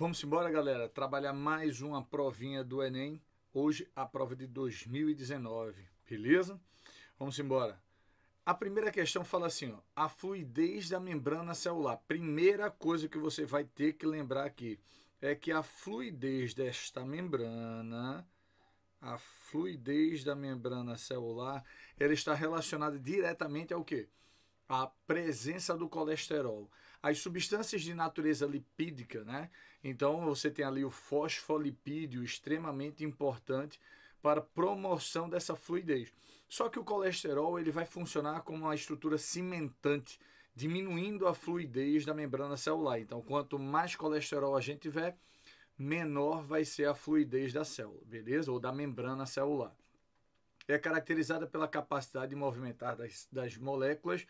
Vamos embora, galera. Trabalhar mais uma provinha do Enem. Hoje, a prova de 2019. Beleza? Vamos embora. A primeira questão fala assim, ó, a fluidez da membrana celular. Primeira coisa que você vai ter que lembrar aqui é que a fluidez desta membrana, a fluidez da membrana celular, ela está relacionada diretamente ao quê? A presença do colesterol as substâncias de natureza lipídica, né? Então você tem ali o fosfolipídio, extremamente importante para promoção dessa fluidez. Só que o colesterol ele vai funcionar como uma estrutura cimentante, diminuindo a fluidez da membrana celular. Então, quanto mais colesterol a gente tiver, menor vai ser a fluidez da célula, beleza? Ou da membrana celular. É caracterizada pela capacidade de movimentar das, das moléculas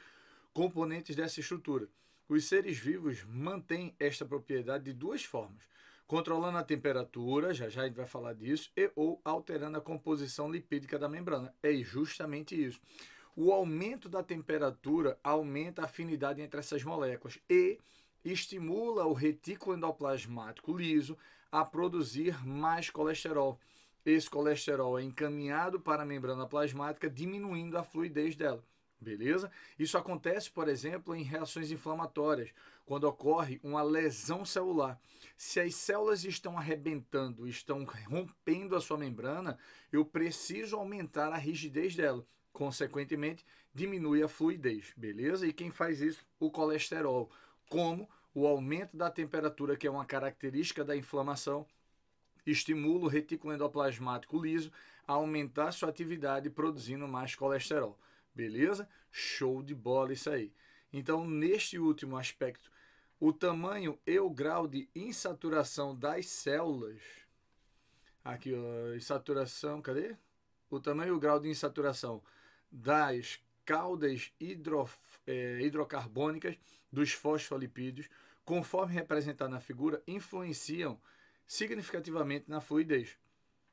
componentes dessa estrutura. Os seres vivos mantêm esta propriedade de duas formas: controlando a temperatura, já já a gente vai falar disso, e ou alterando a composição lipídica da membrana. É justamente isso. O aumento da temperatura aumenta a afinidade entre essas moléculas e estimula o retículo endoplasmático liso a produzir mais colesterol. Esse colesterol é encaminhado para a membrana plasmática, diminuindo a fluidez dela. Beleza? Isso acontece, por exemplo, em reações inflamatórias, quando ocorre uma lesão celular. Se as células estão arrebentando, estão rompendo a sua membrana, eu preciso aumentar a rigidez dela. Consequentemente, diminui a fluidez, beleza? E quem faz isso? O colesterol. Como o aumento da temperatura, que é uma característica da inflamação, estimula o retículo endoplasmático liso a aumentar sua atividade, produzindo mais colesterol. Beleza? Show de bola isso aí. Então, neste último aspecto, o tamanho e o grau de insaturação das células. Aqui, ó, insaturação, cadê? O tamanho e o grau de insaturação das caudas hidro, é, hidrocarbônicas dos fosfolipídios, conforme representado na figura, influenciam significativamente na fluidez.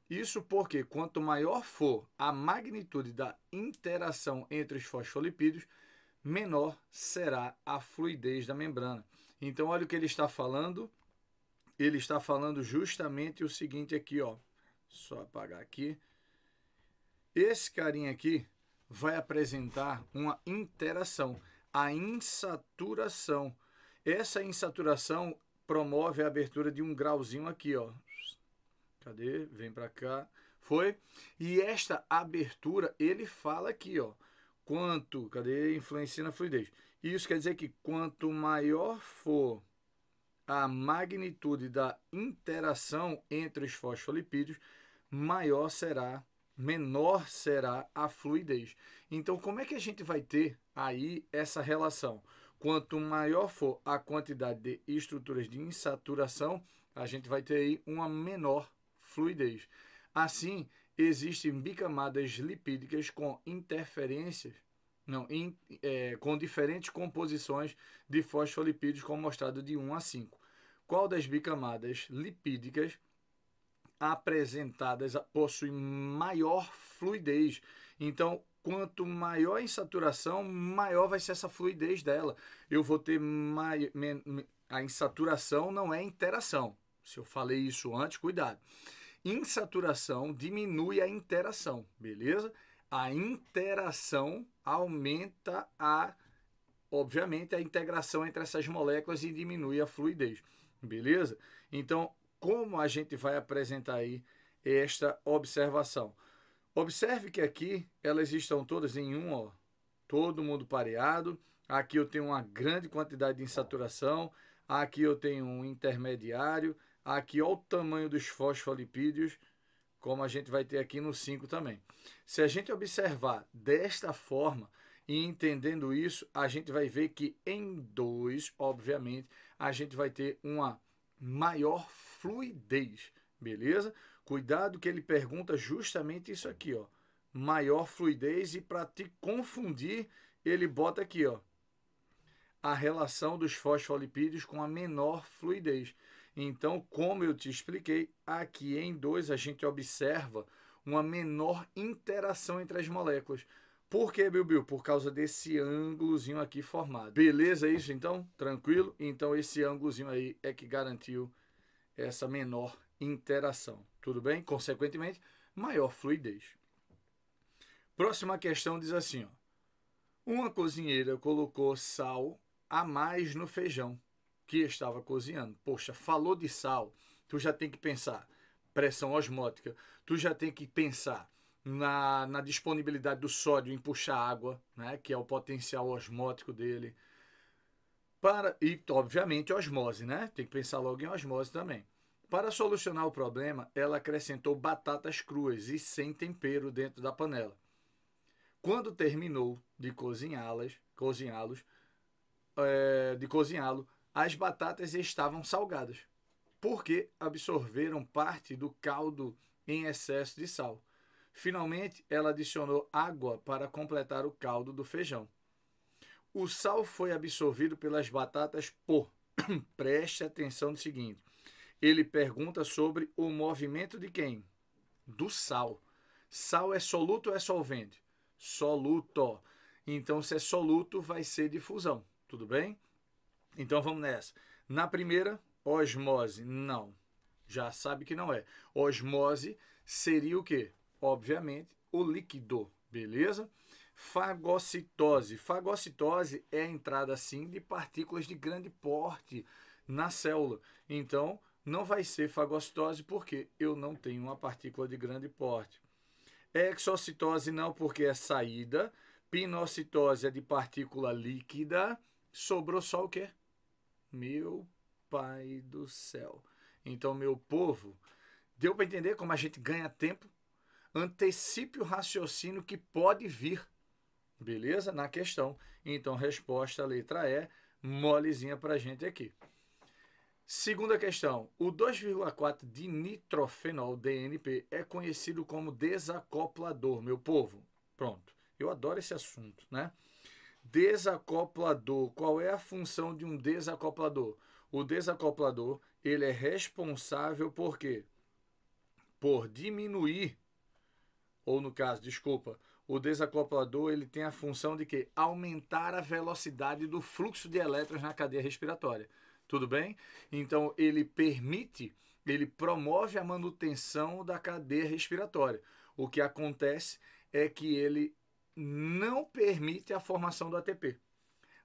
Isso porque quanto maior for a magnitude da interação entre os fosfolipídios, menor será a fluidez da membrana. Então olha o que ele está falando. Ele está falando justamente o seguinte aqui, ó. Só apagar aqui. Esse carinha aqui vai apresentar uma interação, a insaturação. Essa insaturação promove a abertura de um grauzinho aqui, ó, Cadê? Vem para cá. Foi? E esta abertura, ele fala aqui, ó. Quanto, cadê? Influencia na fluidez. E isso quer dizer que quanto maior for a magnitude da interação entre os fosfolipídios, maior será, menor será a fluidez. Então, como é que a gente vai ter aí essa relação? Quanto maior for a quantidade de estruturas de insaturação, a gente vai ter aí uma menor fluidez. Assim, existem bicamadas lipídicas com interferências, não, in, é, com diferentes composições de fosfolipídios, como mostrado de 1 a 5. Qual das bicamadas lipídicas apresentadas possui maior fluidez? Então, quanto maior a insaturação, maior vai ser essa fluidez dela. Eu vou ter mai... a insaturação não é interação. Se eu falei isso antes, cuidado insaturação diminui a interação, beleza? A interação aumenta a, obviamente, a integração entre essas moléculas e diminui a fluidez, beleza? Então, como a gente vai apresentar aí esta observação? Observe que aqui elas estão todas em um, ó, todo mundo pareado. Aqui eu tenho uma grande quantidade de insaturação, aqui eu tenho um intermediário, Aqui, olha o tamanho dos fosfolipídios, como a gente vai ter aqui no 5 também. Se a gente observar desta forma e entendendo isso, a gente vai ver que em 2, obviamente, a gente vai ter uma maior fluidez, beleza? Cuidado que ele pergunta justamente isso aqui, ó. Maior fluidez e para te confundir, ele bota aqui, ó. A relação dos fosfolipídios com a menor fluidez. Então, como eu te expliquei, aqui em 2 a gente observa uma menor interação entre as moléculas. Por quê, Bilbil? Por causa desse ângulozinho aqui formado. Beleza é isso então? Tranquilo? Então esse ângulozinho aí é que garantiu essa menor interação. Tudo bem? Consequentemente, maior fluidez. Próxima questão diz assim, ó. Uma cozinheira colocou sal a mais no feijão que estava cozinhando. Poxa, falou de sal, tu já tem que pensar pressão osmótica, tu já tem que pensar na, na disponibilidade do sódio em puxar água, né, que é o potencial osmótico dele. Para, e, obviamente, osmose, né? Tem que pensar logo em osmose também. Para solucionar o problema, ela acrescentou batatas cruas e sem tempero dentro da panela. Quando terminou de cozinhá-las, cozinhá-los, é, de cozinhá-lo, as batatas estavam salgadas, porque absorveram parte do caldo em excesso de sal. Finalmente, ela adicionou água para completar o caldo do feijão. O sal foi absorvido pelas batatas por. Preste atenção no seguinte. Ele pergunta sobre o movimento de quem? Do sal. Sal é soluto ou é solvente? Soluto. Então, se é soluto, vai ser difusão. Tudo bem? Então vamos nessa. Na primeira, osmose, não. Já sabe que não é. Osmose seria o quê? Obviamente, o líquido, beleza? Fagocitose. Fagocitose é a entrada, sim, de partículas de grande porte na célula. Então, não vai ser fagocitose porque eu não tenho uma partícula de grande porte. Exocitose não, porque é saída. Pinocitose é de partícula líquida. Sobrou só o quê? Meu Pai do céu. Então, meu povo, deu para entender como a gente ganha tempo? Antecipe o raciocínio que pode vir. Beleza? Na questão. Então, resposta letra E, molezinha para a gente aqui. Segunda questão. O 2,4 de nitrofenol, DNP, é conhecido como desacoplador, meu povo. Pronto. Eu adoro esse assunto, né? Desacoplador. Qual é a função de um desacoplador? O desacoplador ele é responsável por quê? Por diminuir, ou no caso, desculpa, o desacoplador ele tem a função de quê? aumentar a velocidade do fluxo de elétrons na cadeia respiratória. Tudo bem? Então ele permite, ele promove a manutenção da cadeia respiratória. O que acontece é que ele não permite a formação do ATP.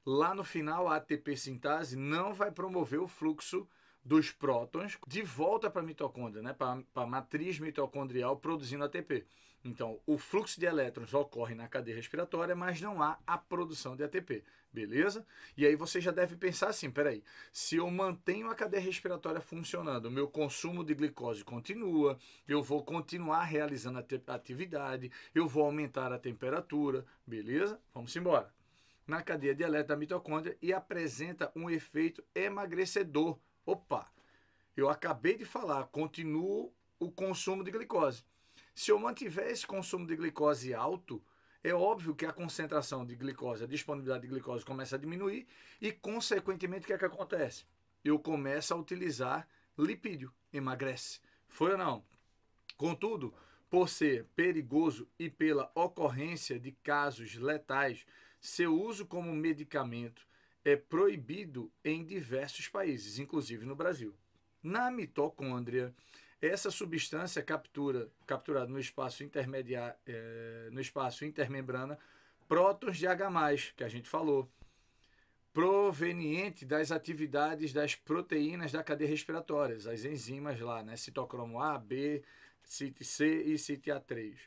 Lá no final, a ATP sintase não vai promover o fluxo dos prótons de volta para a mitocôndria, né? para a matriz mitocondrial produzindo ATP. Então, o fluxo de elétrons ocorre na cadeia respiratória, mas não há a produção de ATP, beleza? E aí você já deve pensar assim, peraí, se eu mantenho a cadeia respiratória funcionando, o meu consumo de glicose continua, eu vou continuar realizando a atividade, eu vou aumentar a temperatura, beleza? Vamos embora. Na cadeia de elétrons da mitocôndria e apresenta um efeito emagrecedor. Opa, eu acabei de falar, continuo o consumo de glicose. Se eu mantiver esse consumo de glicose alto, é óbvio que a concentração de glicose, a disponibilidade de glicose começa a diminuir e, consequentemente, o que é que acontece? Eu começo a utilizar lipídio, emagrece. Foi ou não? Contudo, por ser perigoso e pela ocorrência de casos letais, seu uso como medicamento é proibido em diversos países, inclusive no Brasil. Na mitocôndria, essa substância captura, capturada no espaço intermediário, eh, no espaço intermembrana, prótons de H+, que a gente falou, proveniente das atividades das proteínas da cadeia respiratória, as enzimas lá, né? Citocromo A, B, CIT C e CIT A3.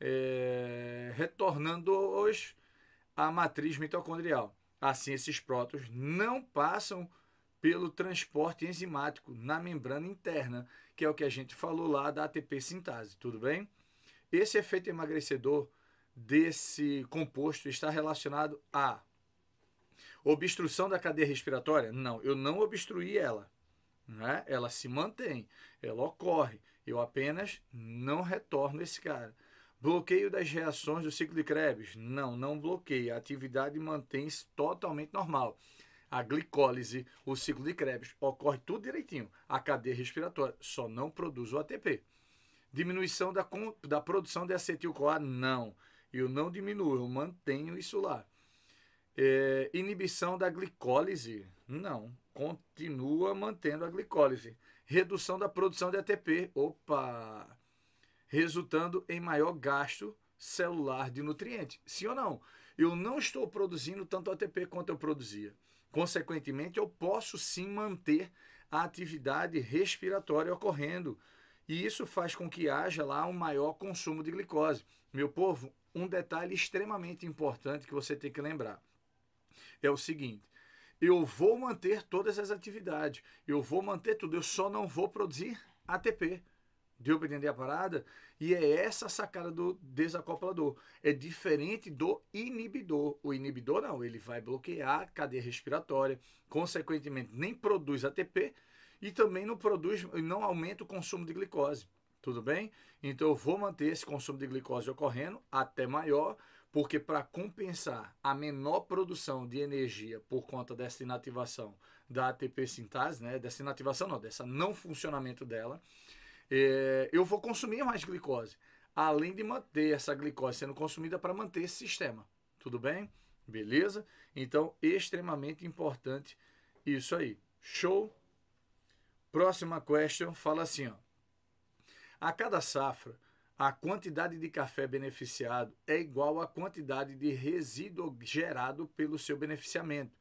É, eh, retornando-os à matriz mitocondrial. Assim, esses prótons não passam pelo transporte enzimático na membrana interna que é o que a gente falou lá da ATP sintase, tudo bem? Esse efeito emagrecedor desse composto está relacionado a obstrução da cadeia respiratória? Não, eu não obstruí ela. Né? Ela se mantém, ela ocorre. Eu apenas não retorno esse cara. Bloqueio das reações do ciclo de Krebs? Não, não bloqueia. A atividade mantém-se totalmente normal a glicólise, o ciclo de Krebs, ocorre tudo direitinho. A cadeia respiratória só não produz o ATP. Diminuição da, da produção de acetil-CoA? Não. Eu não diminuo, eu mantenho isso lá. É, inibição da glicólise? Não. Continua mantendo a glicólise. Redução da produção de ATP? Opa! Resultando em maior gasto celular de nutrientes. Sim ou não? Eu não estou produzindo tanto ATP quanto eu produzia. Consequentemente, eu posso sim manter a atividade respiratória ocorrendo. E isso faz com que haja lá um maior consumo de glicose. Meu povo, um detalhe extremamente importante que você tem que lembrar é o seguinte: eu vou manter todas as atividades, eu vou manter tudo, eu só não vou produzir ATP. Deu para entender a parada? E é essa a sacada do desacoplador. É diferente do inibidor. O inibidor não, ele vai bloquear a cadeia respiratória, consequentemente nem produz ATP e também não produz, não aumenta o consumo de glicose. Tudo bem? Então eu vou manter esse consumo de glicose ocorrendo até maior, porque para compensar a menor produção de energia por conta dessa inativação da ATP sintase, né, dessa inativação não, dessa não funcionamento dela, é, eu vou consumir mais glicose, além de manter essa glicose sendo consumida para manter esse sistema. Tudo bem? Beleza? Então, extremamente importante isso aí. Show? Próxima question fala assim, ó. A cada safra, a quantidade de café beneficiado é igual à quantidade de resíduo gerado pelo seu beneficiamento.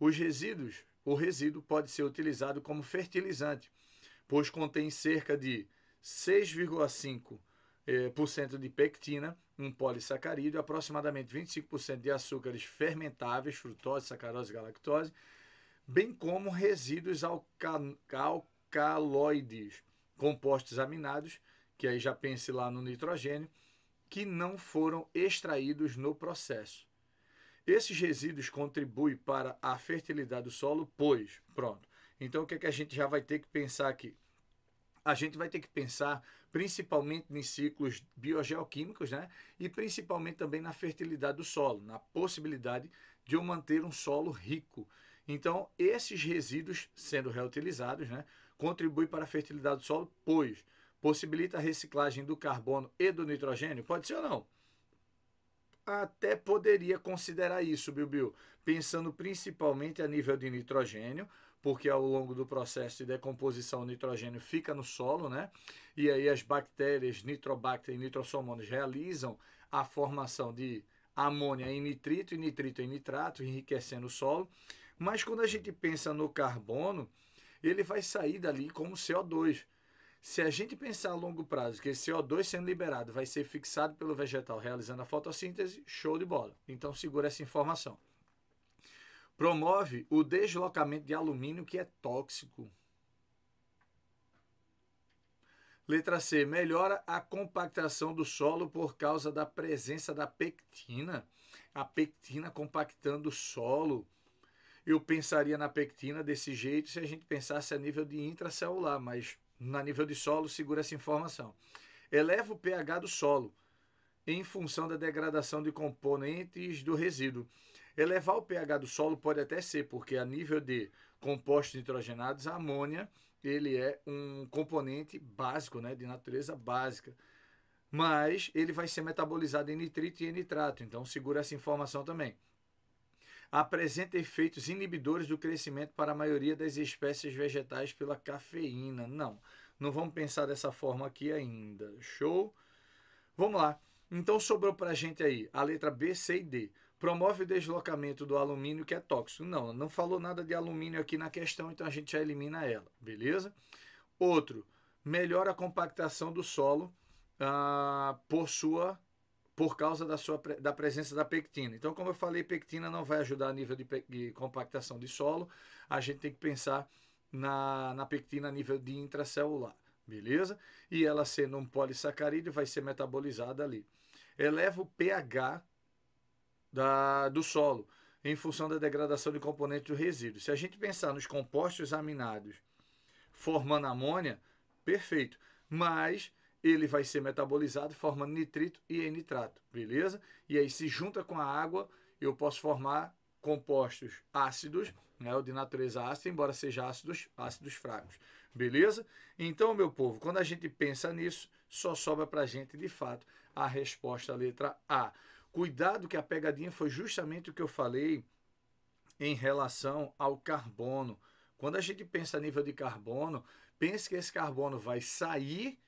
Os resíduos, o resíduo pode ser utilizado como fertilizante pois contém cerca de 6,5% eh, por cento de pectina, um polissacarídeo, aproximadamente 25% de açúcares fermentáveis, frutose, sacarose e galactose, bem como resíduos alcaloides, compostos aminados, que aí já pense lá no nitrogênio, que não foram extraídos no processo. Esses resíduos contribuem para a fertilidade do solo, pois, pronto, então, o que, é que a gente já vai ter que pensar aqui? A gente vai ter que pensar principalmente em ciclos biogeoquímicos, né? E principalmente também na fertilidade do solo, na possibilidade de eu manter um solo rico. Então, esses resíduos sendo reutilizados, né, contribui para a fertilidade do solo, pois possibilita a reciclagem do carbono e do nitrogênio? Pode ser ou não? Até poderia considerar isso, Bill Bill, pensando principalmente a nível de nitrogênio, porque ao longo do processo de decomposição o nitrogênio fica no solo, né? E aí as bactérias nitrobacter e nitrosomonas realizam a formação de amônia em nitrito e nitrito em nitrato, enriquecendo o solo. Mas quando a gente pensa no carbono, ele vai sair dali como CO2. Se a gente pensar a longo prazo que esse CO2 sendo liberado vai ser fixado pelo vegetal realizando a fotossíntese, show de bola. Então segura essa informação. Promove o deslocamento de alumínio que é tóxico. Letra C. Melhora a compactação do solo por causa da presença da pectina. A pectina compactando o solo. Eu pensaria na pectina desse jeito se a gente pensasse a nível de intracelular, mas na nível de solo segura essa informação. Eleva o pH do solo em função da degradação de componentes do resíduo. Elevar o pH do solo pode até ser, porque a nível de compostos nitrogenados, a amônia ele é um componente básico, né, de natureza básica. Mas ele vai ser metabolizado em nitrito e nitrato, então segura essa informação também. Apresenta efeitos inibidores do crescimento para a maioria das espécies vegetais pela cafeína. Não, não vamos pensar dessa forma aqui ainda. Show? Vamos lá. Então sobrou para a gente aí a letra B, C e D. Promove o deslocamento do alumínio que é tóxico. Não, não falou nada de alumínio aqui na questão, então a gente já elimina ela, beleza? Outro, melhora a compactação do solo ah, por sua por causa da, sua, da presença da pectina. Então, como eu falei, pectina não vai ajudar a nível de, de compactação de solo. A gente tem que pensar na, na pectina a nível de intracelular, beleza? E ela sendo um polissacarídeo, vai ser metabolizada ali. Eleva o pH da, do solo, em função da degradação de componentes do resíduo. Se a gente pensar nos compostos aminados formando amônia, perfeito. Mas ele vai ser metabolizado formando nitrito e nitrato, beleza? E aí se junta com a água, eu posso formar compostos ácidos, né, ou de natureza ácida, embora sejam ácidos, ácidos fracos, beleza? Então, meu povo, quando a gente pensa nisso, só sobra para a gente, de fato, a resposta letra A. Cuidado que a pegadinha foi justamente o que eu falei em relação ao carbono. Quando a gente pensa a nível de carbono, pense que esse carbono vai sair,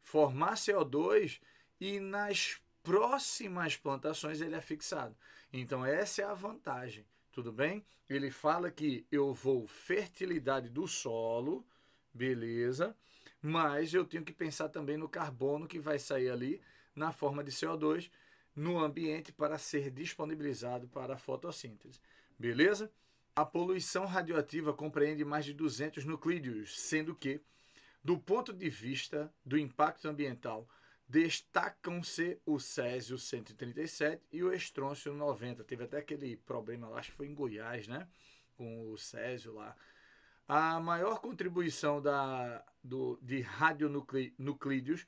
formar CO2 e nas próximas plantações ele é fixado. Então essa é a vantagem, tudo bem? Ele fala que eu vou fertilidade do solo, beleza? Mas eu tenho que pensar também no carbono que vai sair ali na forma de CO2 no ambiente para ser disponibilizado para a fotossíntese. Beleza? A poluição radioativa compreende mais de 200 nuclídeos, sendo que, do ponto de vista do impacto ambiental, destacam-se o Césio 137 e o Estrôncio 90. Teve até aquele problema lá, acho que foi em Goiás, né? Com o Césio lá. A maior contribuição da, do, de radionuclídeos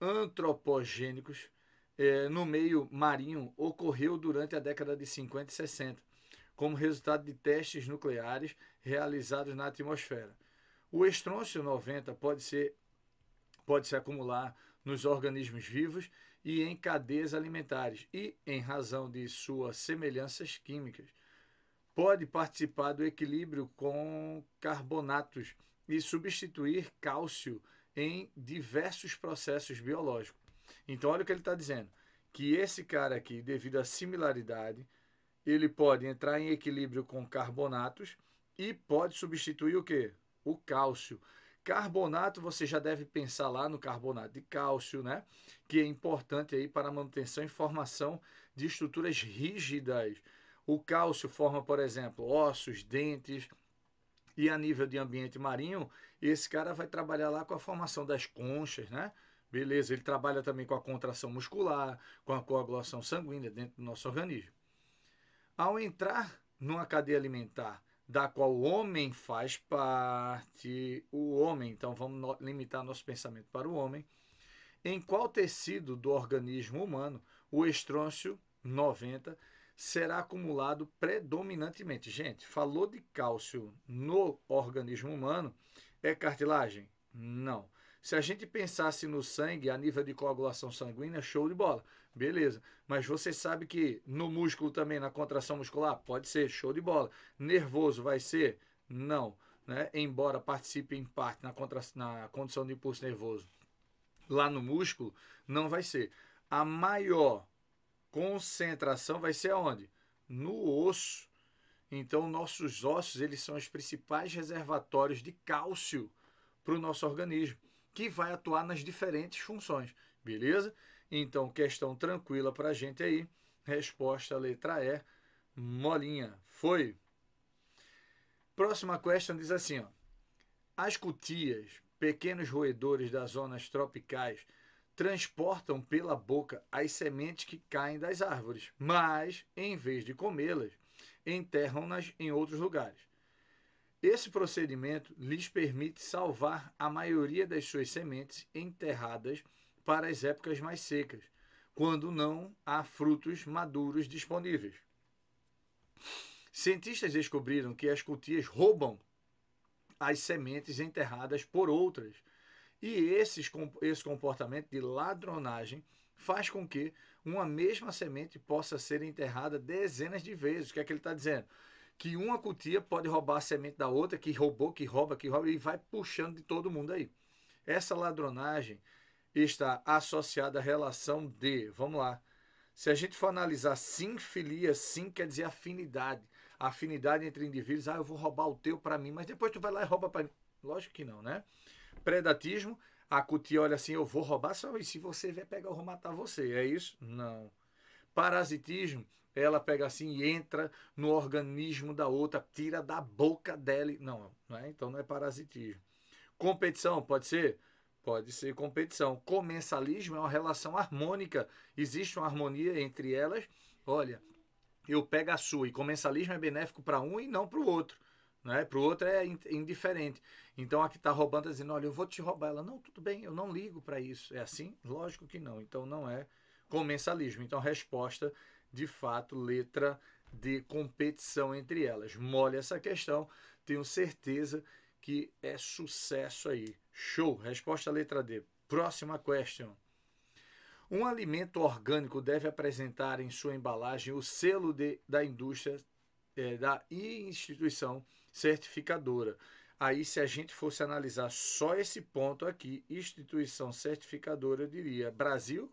antropogênicos é, no meio marinho ocorreu durante a década de 50 e 60, como resultado de testes nucleares realizados na atmosfera. O estrôncio 90 pode ser pode se acumular nos organismos vivos e em cadeias alimentares e, em razão de suas semelhanças químicas, pode participar do equilíbrio com carbonatos e substituir cálcio em diversos processos biológicos. Então, olha o que ele está dizendo. Que esse cara aqui, devido à similaridade, ele pode entrar em equilíbrio com carbonatos e pode substituir o quê? O cálcio. Carbonato, você já deve pensar lá no carbonato de cálcio, né? Que é importante aí para a manutenção e formação de estruturas rígidas. O cálcio forma, por exemplo, ossos, dentes, e a nível de ambiente marinho, esse cara vai trabalhar lá com a formação das conchas, né? Beleza, ele trabalha também com a contração muscular, com a coagulação sanguínea dentro do nosso organismo. Ao entrar numa cadeia alimentar da qual o homem faz parte, o homem, então vamos limitar nosso pensamento para o homem, em qual tecido do organismo humano o estrôncio 90 será acumulado predominantemente. Gente, falou de cálcio no organismo humano, é cartilagem? Não. Se a gente pensasse no sangue a nível de coagulação sanguínea, show de bola, beleza. Mas você sabe que no músculo também, na contração muscular, pode ser show de bola. Nervoso vai ser? Não. Né? Embora participe em parte na, contra... na condição de impulso nervoso lá no músculo, não vai ser. A maior concentração vai ser aonde? No osso. Então, nossos ossos, eles são os principais reservatórios de cálcio para o nosso organismo que vai atuar nas diferentes funções, beleza? Então, questão tranquila para a gente aí. Resposta letra E, molinha. Foi. Próxima questão diz assim, ó. As cutias, pequenos roedores das zonas tropicais, transportam pela boca as sementes que caem das árvores, mas, em vez de comê-las, enterram-nas em outros lugares. Esse procedimento lhes permite salvar a maioria das suas sementes enterradas para as épocas mais secas, quando não há frutos maduros disponíveis. Cientistas descobriram que as cutias roubam as sementes enterradas por outras, e esse comportamento de ladronagem faz com que uma mesma semente possa ser enterrada dezenas de vezes. O que é que ele está dizendo? que uma cutia pode roubar a semente da outra, que roubou, que rouba, que rouba, e vai puxando de todo mundo aí. Essa ladronagem está associada à relação de, vamos lá, se a gente for analisar sim, filia, sim quer dizer afinidade. afinidade entre indivíduos, ah, eu vou roubar o teu para mim, mas depois tu vai lá e rouba para mim. Lógico que não, né? Predatismo, a cutia olha assim, eu vou roubar só e se você vier pegar, eu vou matar você. É isso? Não. Parasitismo, ela pega assim e entra no organismo da outra, tira da boca dela. Não, não é? então não é parasitismo. Competição, pode ser? Pode ser competição. Comensalismo é uma relação harmônica. Existe uma harmonia entre elas. Olha, eu pego a sua. E comensalismo é benéfico para um e não para o outro. Né? Para o outro é indiferente. Então a que está roubando está dizendo: olha, eu vou te roubar. Ela, não, tudo bem, eu não ligo para isso. É assim? Lógico que não. Então não é comensalismo. Então, resposta de fato, letra de competição entre elas. Mole essa questão, tenho certeza que é sucesso aí. Show! Resposta letra D. Próxima question. Um alimento orgânico deve apresentar em sua embalagem o selo de, da indústria é, da instituição certificadora. Aí, se a gente fosse analisar só esse ponto aqui, instituição certificadora, eu diria Brasil,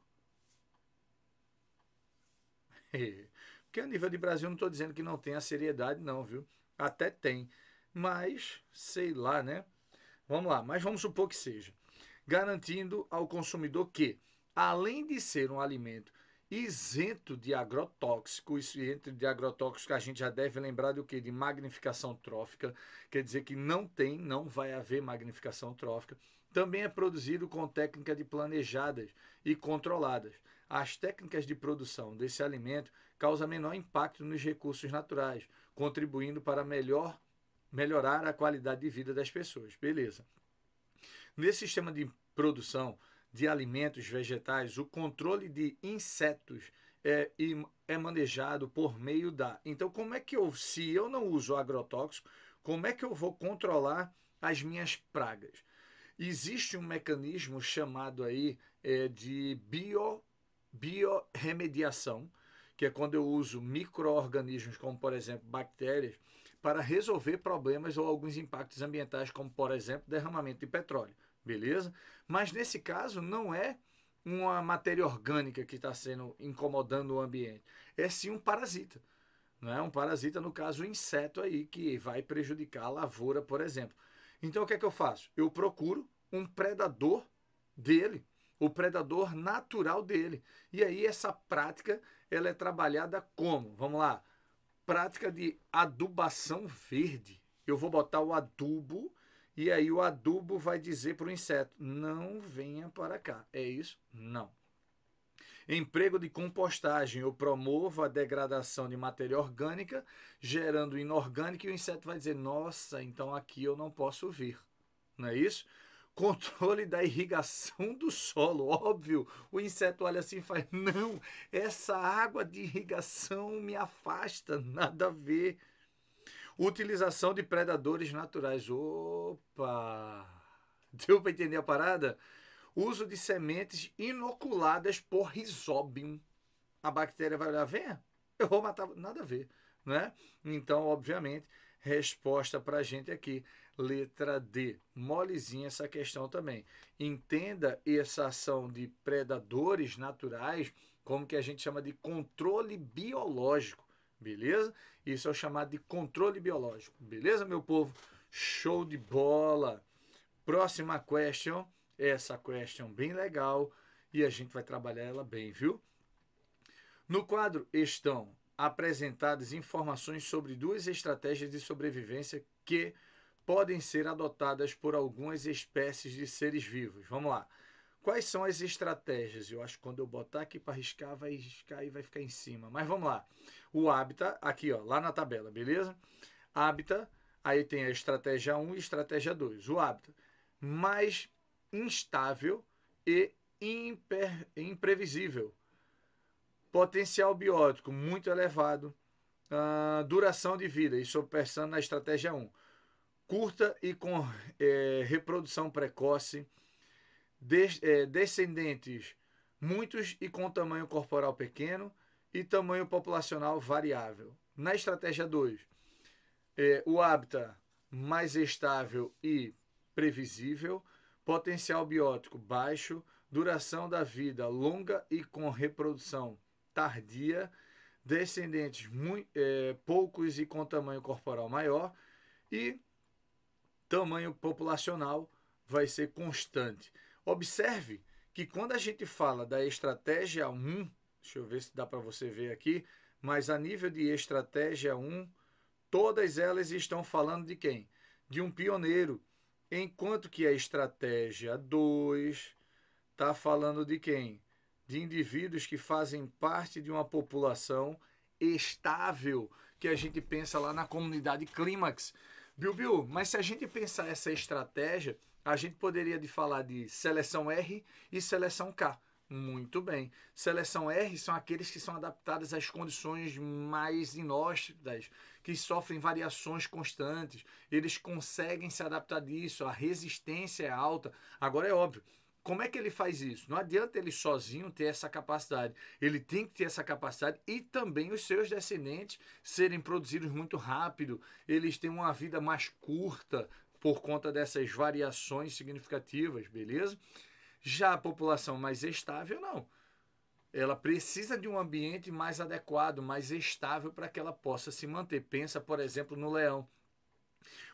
Porque a nível de Brasil não estou dizendo que não tem a seriedade, não, viu? Até tem. Mas, sei lá, né? Vamos lá, mas vamos supor que seja. Garantindo ao consumidor que, além de ser um alimento isento de agrotóxico. Isso entre de agrotóxico a gente já deve lembrar do que? De magnificação trófica, quer dizer que não tem, não vai haver magnificação trófica. Também é produzido com técnica de planejadas e controladas as técnicas de produção desse alimento causa menor impacto nos recursos naturais, contribuindo para melhor, melhorar a qualidade de vida das pessoas. Beleza. Nesse sistema de produção de alimentos vegetais, o controle de insetos é, é manejado por meio da. Então, como é que eu, se eu não uso agrotóxico, como é que eu vou controlar as minhas pragas? Existe um mecanismo chamado aí é, de bio biorremediação, que é quando eu uso micro-organismos, como por exemplo bactérias, para resolver problemas ou alguns impactos ambientais, como por exemplo derramamento de petróleo. Beleza? Mas nesse caso não é uma matéria orgânica que está sendo incomodando o ambiente, é sim um parasita. Não é um parasita, no caso, um inseto aí que vai prejudicar a lavoura, por exemplo. Então o que é que eu faço? Eu procuro um predador dele o predador natural dele. E aí essa prática ela é trabalhada como? Vamos lá. Prática de adubação verde. Eu vou botar o adubo e aí o adubo vai dizer para o inseto: não venha para cá. É isso? Não. Emprego de compostagem. Eu promovo a degradação de matéria orgânica, gerando inorgânico, e o inseto vai dizer: nossa, então aqui eu não posso vir. Não é isso? controle da irrigação do solo. Óbvio, o inseto olha assim e faz: não, essa água de irrigação me afasta, nada a ver. Utilização de predadores naturais. Opa! Deu para entender a parada? Uso de sementes inoculadas por risóbium. A bactéria vai olhar, venha, eu vou matar, nada a ver, né? Então, obviamente, resposta para a gente aqui. Letra D. Molezinha essa questão também. Entenda essa ação de predadores naturais como que a gente chama de controle biológico, beleza? Isso é o chamado de controle biológico, beleza, meu povo? Show de bola! Próxima question, essa question bem legal e a gente vai trabalhar ela bem, viu? No quadro estão apresentadas informações sobre duas estratégias de sobrevivência que podem ser adotadas por algumas espécies de seres vivos. Vamos lá. Quais são as estratégias? Eu acho que quando eu botar aqui para riscar, vai riscar e vai ficar em cima. Mas vamos lá. O hábitat, aqui ó, lá na tabela, beleza? Hábitat, aí tem a estratégia 1 e estratégia 2. O hábitat mais instável e imper, imprevisível. Potencial biótico muito elevado. Uh, duração de vida, isso pensando na estratégia 1 curta e com é, reprodução precoce, des, é, descendentes muitos e com tamanho corporal pequeno e tamanho populacional variável. Na estratégia 2, é, o hábitat mais estável e previsível, potencial biótico baixo, duração da vida longa e com reprodução tardia, descendentes muito, é, poucos e com tamanho corporal maior e tamanho populacional vai ser constante. Observe que quando a gente fala da estratégia 1, deixa eu ver se dá para você ver aqui, mas a nível de estratégia 1, todas elas estão falando de quem? De um pioneiro. Enquanto que a estratégia 2 está falando de quem? De indivíduos que fazem parte de uma população estável, que a gente pensa lá na comunidade clímax. Biu Biu, mas se a gente pensar essa estratégia, a gente poderia de falar de seleção R e seleção K. Muito bem. Seleção R são aqueles que são adaptados às condições mais inóspitas, que sofrem variações constantes. Eles conseguem se adaptar disso, a resistência é alta. Agora é óbvio, como é que ele faz isso? Não adianta ele sozinho ter essa capacidade. Ele tem que ter essa capacidade e também os seus descendentes serem produzidos muito rápido, eles têm uma vida mais curta por conta dessas variações significativas, beleza? Já a população mais estável, não. Ela precisa de um ambiente mais adequado, mais estável para que ela possa se manter. Pensa, por exemplo, no leão.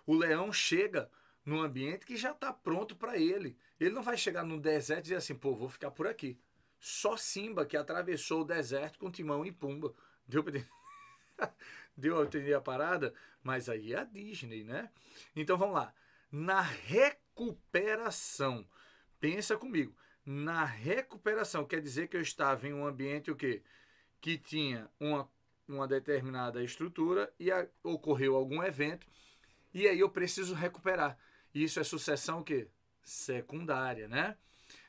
O leão chega num ambiente que já está pronto para ele. Ele não vai chegar no deserto e dizer assim, pô, vou ficar por aqui. Só Simba que atravessou o deserto com Timão e Pumba. Deu para Deu a entender a parada? Mas aí é a Disney, né? Então vamos lá. Na recuperação. Pensa comigo. Na recuperação quer dizer que eu estava em um ambiente o quê? Que tinha uma, uma determinada estrutura e a, ocorreu algum evento e aí eu preciso recuperar. Isso é sucessão que secundária, né?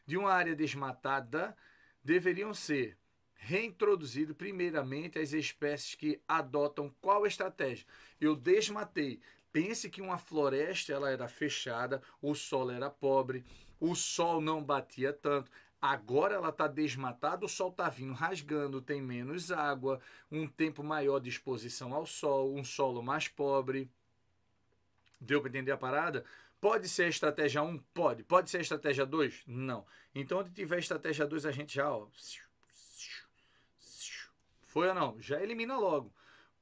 De uma área desmatada, deveriam ser reintroduzido primeiramente as espécies que adotam qual estratégia? Eu desmatei. Pense que uma floresta ela era fechada, o solo era pobre, o sol não batia tanto. Agora ela está desmatada, o sol está vindo rasgando, tem menos água, um tempo maior de exposição ao sol, um solo mais pobre. Deu para entender a parada? Pode ser a estratégia 1? Pode. Pode ser a estratégia 2? Não. Então, onde tiver a estratégia 2, a gente já. Ó, foi ou não? Já elimina logo.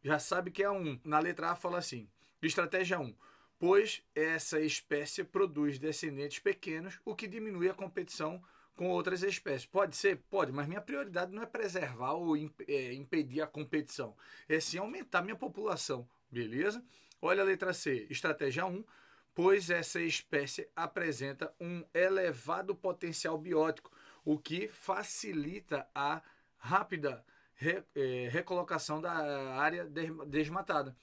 Já sabe que é 1. Na letra A fala assim: estratégia 1. Pois essa espécie produz descendentes pequenos, o que diminui a competição com outras espécies. Pode ser? Pode, mas minha prioridade não é preservar ou imp é, impedir a competição, é sim aumentar minha população, beleza? Olha a letra C, estratégia 1 pois essa espécie apresenta um elevado potencial biótico, o que facilita a rápida eh, recolocação da área desmatada.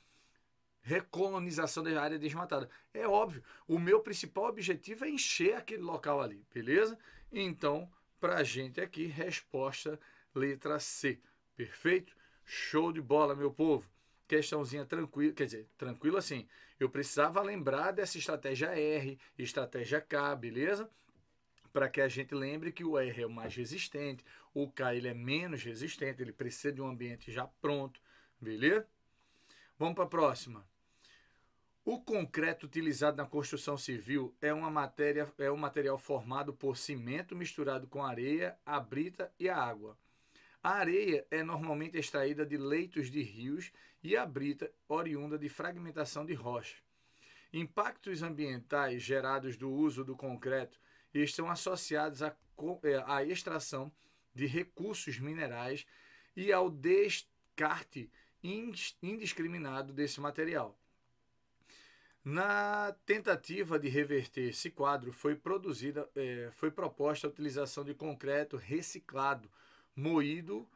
Recolonização da área desmatada. É óbvio, o meu principal objetivo é encher aquele local ali, beleza? Então, para a gente aqui, resposta letra C. Perfeito? Show de bola, meu povo! questãozinha tranquila, quer dizer, tranquilo assim. Eu precisava lembrar dessa estratégia R, estratégia K, beleza? Para que a gente lembre que o R é o mais resistente, o K ele é menos resistente, ele precisa de um ambiente já pronto, beleza? Vamos para a próxima. O concreto utilizado na construção civil é uma matéria é um material formado por cimento misturado com areia, a brita e a água. A areia é normalmente extraída de leitos de rios e a brita, oriunda de fragmentação de rocha. Impactos ambientais gerados do uso do concreto estão associados é, à, extração de recursos minerais e ao descarte indiscriminado desse material. Na tentativa de reverter esse quadro, foi produzida, é, foi proposta a utilização de concreto reciclado, moído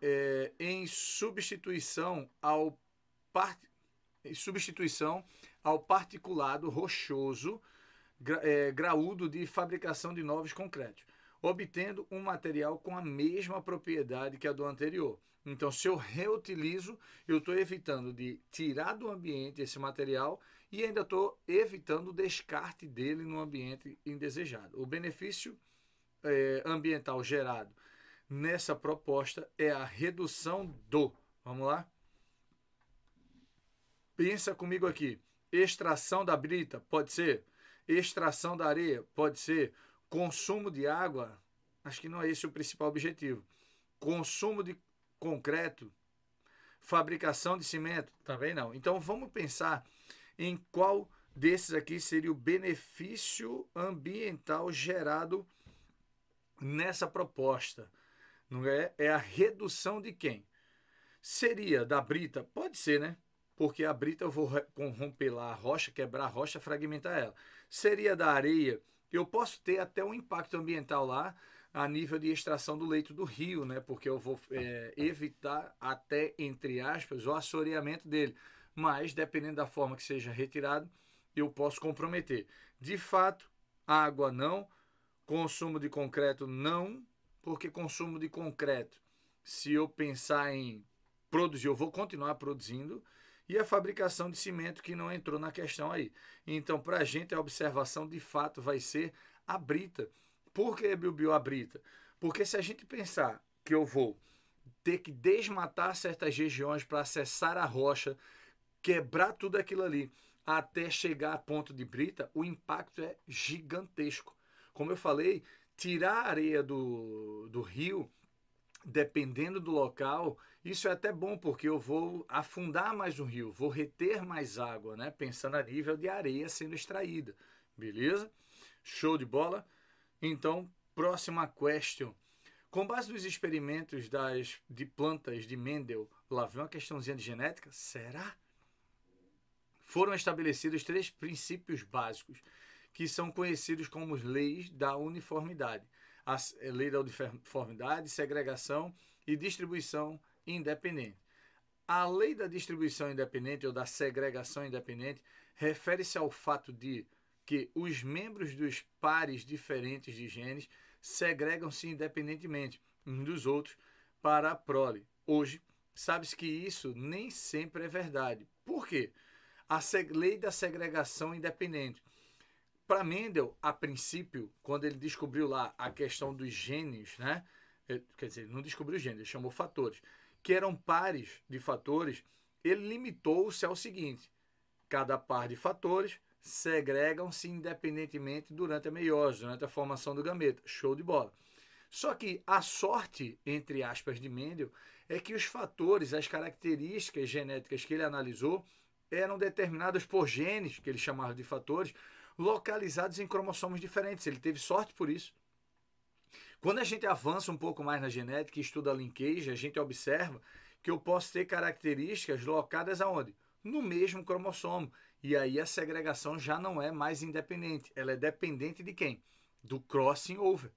é, em substituição ao part... em substituição ao particulado rochoso gra... é, graúdo de fabricação de novos concretos, obtendo um material com a mesma propriedade que a do anterior. Então, se eu reutilizo, eu estou evitando de tirar do ambiente esse material e ainda estou evitando o descarte dele no ambiente indesejado. O benefício é, ambiental gerado nessa proposta é a redução do. Vamos lá? Pensa comigo aqui. Extração da brita, pode ser. Extração da areia, pode ser. Consumo de água, acho que não é esse o principal objetivo. Consumo de concreto, fabricação de cimento, também não. Então vamos pensar em qual desses aqui seria o benefício ambiental gerado nessa proposta não é? É a redução de quem? Seria da brita? Pode ser, né? Porque a brita eu vou romper lá a rocha, quebrar a rocha, fragmentar ela. Seria da areia? Eu posso ter até um impacto ambiental lá a nível de extração do leito do rio, né? Porque eu vou é, evitar até, entre aspas, o assoreamento dele. Mas, dependendo da forma que seja retirado, eu posso comprometer. De fato, água não, consumo de concreto não, porque consumo de concreto, se eu pensar em produzir, eu vou continuar produzindo, e a fabricação de cimento que não entrou na questão aí. Então, para a gente, a observação de fato vai ser a brita. Por que Bilbio a brita? Porque se a gente pensar que eu vou ter que desmatar certas regiões para acessar a rocha, quebrar tudo aquilo ali, até chegar a ponto de brita, o impacto é gigantesco. Como eu falei, tirar a areia do, do rio, dependendo do local, isso é até bom, porque eu vou afundar mais o rio, vou reter mais água, né? Pensando a nível de areia sendo extraída. Beleza? Show de bola? Então, próxima question. Com base nos experimentos das, de plantas de Mendel, lá vem uma questãozinha de genética? Será? Foram estabelecidos três princípios básicos que são conhecidos como as leis da uniformidade. A é, lei da uniformidade, segregação e distribuição independente. A lei da distribuição independente ou da segregação independente refere-se ao fato de que os membros dos pares diferentes de genes segregam-se independentemente uns dos outros para a prole. Hoje, sabe-se que isso nem sempre é verdade. Por quê? A lei da segregação independente para Mendel, a princípio, quando ele descobriu lá a questão dos genes, né? Eh, quer dizer, não descobriu gênero, ele chamou fatores, que eram pares de fatores, ele limitou-se ao seguinte: cada par de fatores segregam-se independentemente durante a meiose, durante a formação do gameta. Show de bola. Só que a sorte, entre aspas, de Mendel é que os fatores, as características genéticas que ele analisou eram determinadas por genes, que ele chamava de fatores, localizados em cromossomos diferentes. Ele teve sorte por isso. Quando a gente avança um pouco mais na genética e estuda a linkage, a gente observa que eu posso ter características locadas aonde? No mesmo cromossomo. E aí a segregação já não é mais independente. Ela é dependente de quem? Do crossing over.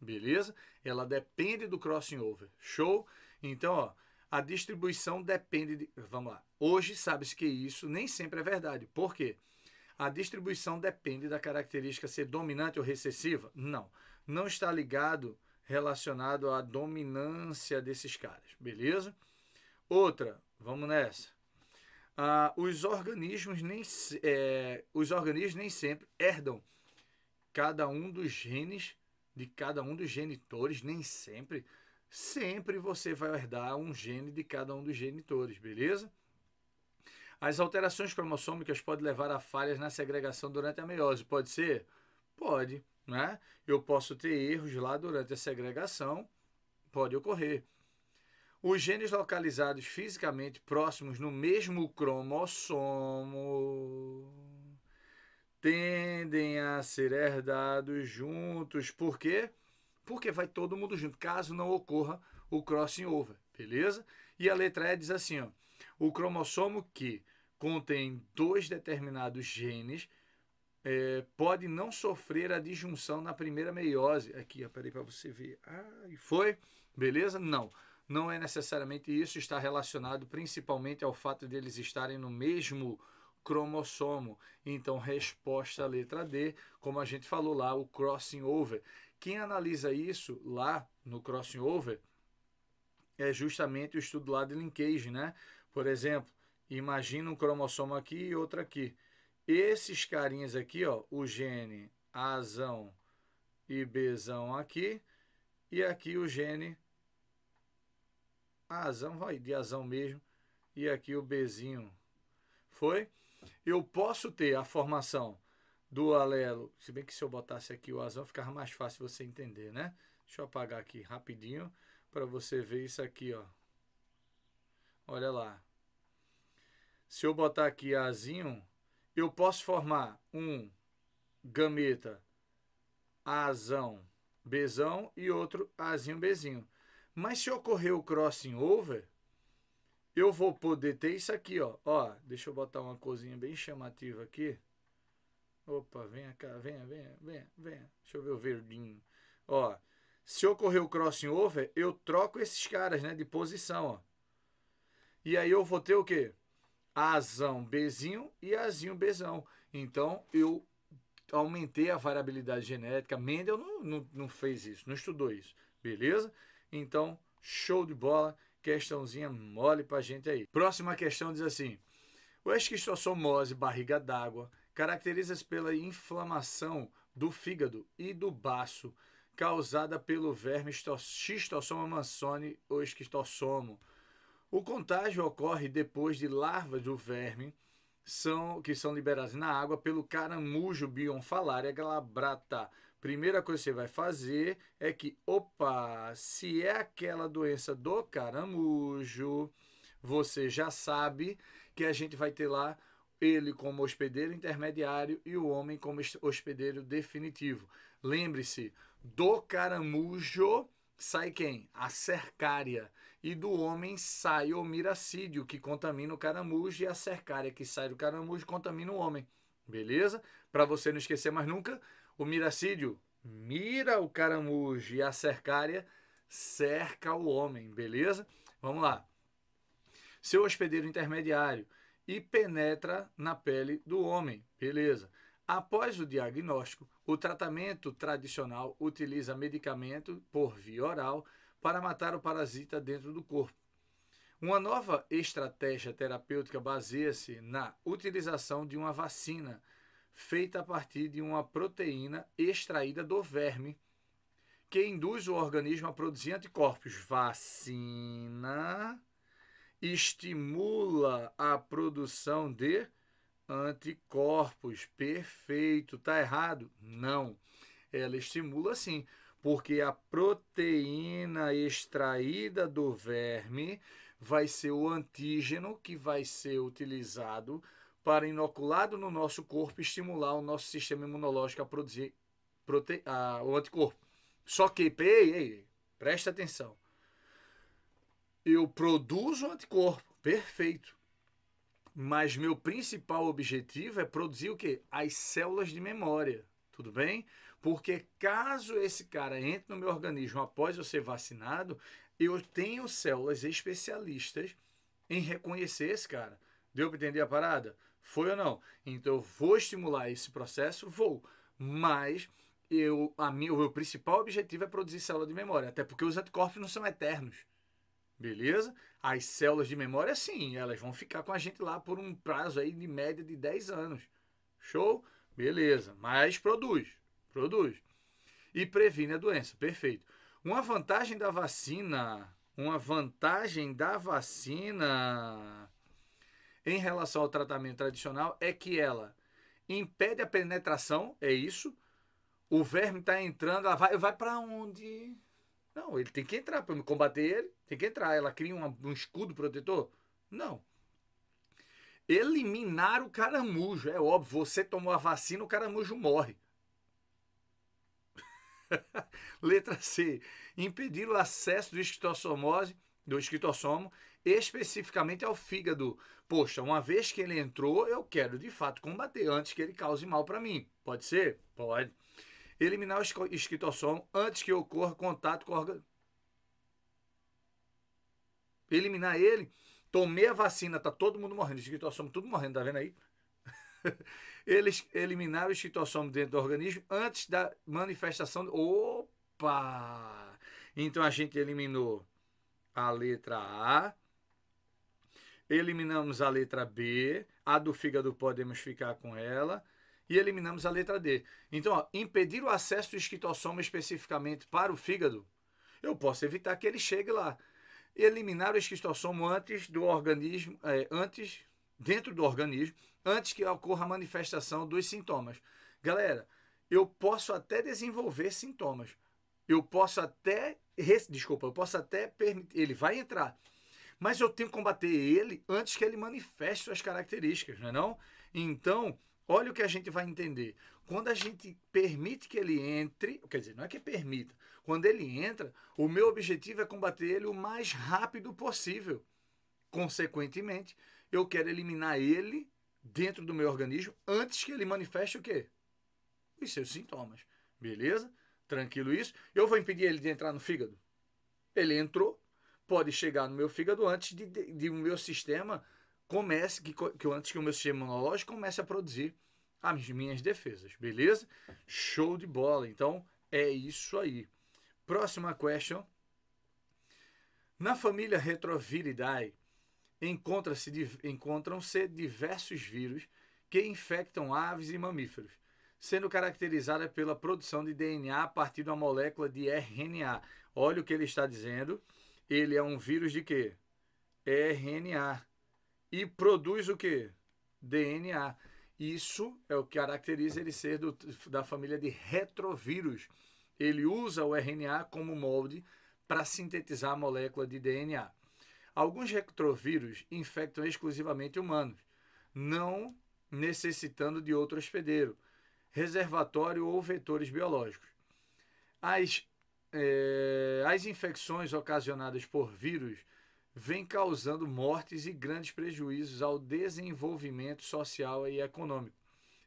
Beleza? Ela depende do crossing over. Show? Então, ó, a distribuição depende de. Vamos lá. Hoje sabe-se que isso nem sempre é verdade. Por quê? Porque a distribuição depende da característica ser dominante ou recessiva? Não. Não está ligado, relacionado à dominância desses caras, beleza? Outra, vamos nessa. Ah, os, organismos nem, é, os organismos nem sempre herdam cada um dos genes de cada um dos genitores, nem sempre. Sempre você vai herdar um gene de cada um dos genitores, beleza? As alterações cromossômicas podem levar a falhas na segregação durante a meiose. Pode ser? Pode. Né? Eu posso ter erros lá durante a segregação. Pode ocorrer. Os genes localizados fisicamente próximos no mesmo cromossomo tendem a ser herdados juntos. Por quê? Porque vai todo mundo junto, caso não ocorra o crossing over, beleza? E a letra E diz assim, ó. O cromossomo que contém dois determinados genes é, pode não sofrer a disjunção na primeira meiose. Aqui, aparei para você ver. Ah, e foi? Beleza? Não. Não é necessariamente isso, está relacionado principalmente ao fato de eles estarem no mesmo cromossomo. Então, resposta à letra D, como a gente falou lá, o crossing over. Quem analisa isso lá no crossing over é justamente o estudo lá de linkage, né? Por exemplo, imagina um cromossomo aqui e outro aqui. Esses carinhas aqui, ó, o gene Azão e Bzão aqui, e aqui o gene Azão, vai de Azão mesmo, e aqui o Bzinho. Foi? Eu posso ter a formação do alelo, se bem que se eu botasse aqui o Azão ficava mais fácil você entender, né? Deixa eu apagar aqui rapidinho para você ver isso aqui, ó. Olha lá. Se eu botar aqui Azinho, eu posso formar um gameta Azão Bzão e outro Azinho Bzinho. Mas se ocorrer o crossing over, eu vou poder ter isso aqui, ó. Ó, deixa eu botar uma cozinha bem chamativa aqui. Opa, vem cá, venha, venha, venha, venha. Deixa eu ver o verdinho. Ó, se ocorrer o crossing over, eu troco esses caras, né, de posição, ó. E aí eu vou ter o quê? Azão Bzinho e Azinho Bzão. Então eu aumentei a variabilidade genética. Mendel não, não, não fez isso, não estudou isso. Beleza? Então, show de bola. Questãozinha mole pra gente aí. Próxima questão diz assim: o esquistossomose barriga d'água caracteriza-se pela inflamação do fígado e do baço causada pelo verme xistossoma mansoni ou esquistossomo o contágio ocorre depois de larvas do verme são, que são liberadas na água pelo caramujo bionfalaria glabrata. Primeira coisa que você vai fazer é que, opa, se é aquela doença do caramujo, você já sabe que a gente vai ter lá ele como hospedeiro intermediário e o homem como hospedeiro definitivo. Lembre-se, do caramujo sai quem? A cercária e do homem sai o miracídio, que contamina o caramujo, e a cercária que sai do caramujo contamina o homem. Beleza? Para você não esquecer mais nunca, o miracídio mira o caramujo e a cercária cerca o homem. Beleza? Vamos lá. Seu hospedeiro intermediário e penetra na pele do homem. Beleza. Após o diagnóstico, o tratamento tradicional utiliza medicamento por via oral para matar o parasita dentro do corpo. Uma nova estratégia terapêutica baseia-se na utilização de uma vacina feita a partir de uma proteína extraída do verme que induz o organismo a produzir anticorpos. Vacina estimula a produção de anticorpos. Perfeito. Tá errado? Não. Ela estimula sim porque a proteína extraída do verme vai ser o antígeno que vai ser utilizado para inoculado no nosso corpo estimular o nosso sistema imunológico a produzir prote... ah, o anticorpo. Só que, ei, ei, presta atenção. Eu produzo o anticorpo, perfeito. Mas meu principal objetivo é produzir o quê? As células de memória, tudo bem? Porque caso esse cara entre no meu organismo após eu ser vacinado, eu tenho células especialistas em reconhecer esse cara. Deu para entender a parada? Foi ou não? Então eu vou estimular esse processo? Vou. Mas eu, a minha, o meu principal objetivo é produzir célula de memória, até porque os anticorpos não são eternos. Beleza? As células de memória, sim, elas vão ficar com a gente lá por um prazo aí de média de 10 anos. Show? Beleza, mas produz. Produz. E previne a doença, perfeito. Uma vantagem da vacina, uma vantagem da vacina em relação ao tratamento tradicional é que ela impede a penetração, é isso. O verme está entrando, ela vai, vai para onde? Não, ele tem que entrar para combater ele, tem que entrar. Ela cria um escudo protetor? Não. Eliminar o caramujo, é óbvio. Você tomou a vacina, o caramujo morre. Letra C. Impedir o acesso do esquistossomose, do esquistossomo especificamente ao fígado. Poxa, uma vez que ele entrou, eu quero de fato combater antes que ele cause mal para mim. Pode ser? Pode. Eliminar o esquistossomo antes que ocorra contato com o órgão. Eliminar ele. Tomei a vacina, tá todo mundo morrendo. esquistossomo, tudo morrendo, tá vendo aí? eles eliminaram o citossomo dentro do organismo antes da manifestação. Opa! Então a gente eliminou a letra A, eliminamos a letra B, a do fígado podemos ficar com ela, e eliminamos a letra D. Então, ó, impedir o acesso do esquitossoma especificamente para o fígado, eu posso evitar que ele chegue lá. Eliminar o esquistossomo antes do organismo, é, antes, dentro do organismo, antes que ocorra a manifestação dos sintomas. Galera, eu posso até desenvolver sintomas. Eu posso até, desculpa, eu posso até permitir, ele vai entrar. Mas eu tenho que combater ele antes que ele manifeste suas características, não é não? Então, olha o que a gente vai entender. Quando a gente permite que ele entre, quer dizer, não é que permita, quando ele entra, o meu objetivo é combater ele o mais rápido possível. Consequentemente, eu quero eliminar ele dentro do meu organismo antes que ele manifeste o quê? Os seus sintomas. Beleza? Tranquilo isso. Eu vou impedir ele de entrar no fígado? Ele entrou, pode chegar no meu fígado antes de, de, de o meu sistema comece, que, que antes que o meu sistema imunológico comece a produzir as minhas defesas, beleza? Show de bola. Então, é isso aí. Próxima question. Na família Retroviridae, se encontram-se diversos vírus que infectam aves e mamíferos, sendo caracterizada pela produção de DNA a partir de uma molécula de RNA. Olha o que ele está dizendo. Ele é um vírus de quê? RNA. E produz o quê? DNA. Isso é o que caracteriza ele ser do, da família de retrovírus. Ele usa o RNA como molde para sintetizar a molécula de DNA. Alguns retrovírus infectam exclusivamente humanos, não necessitando de outro hospedeiro, reservatório ou vetores biológicos. As, é, as infecções ocasionadas por vírus vêm causando mortes e grandes prejuízos ao desenvolvimento social e econômico.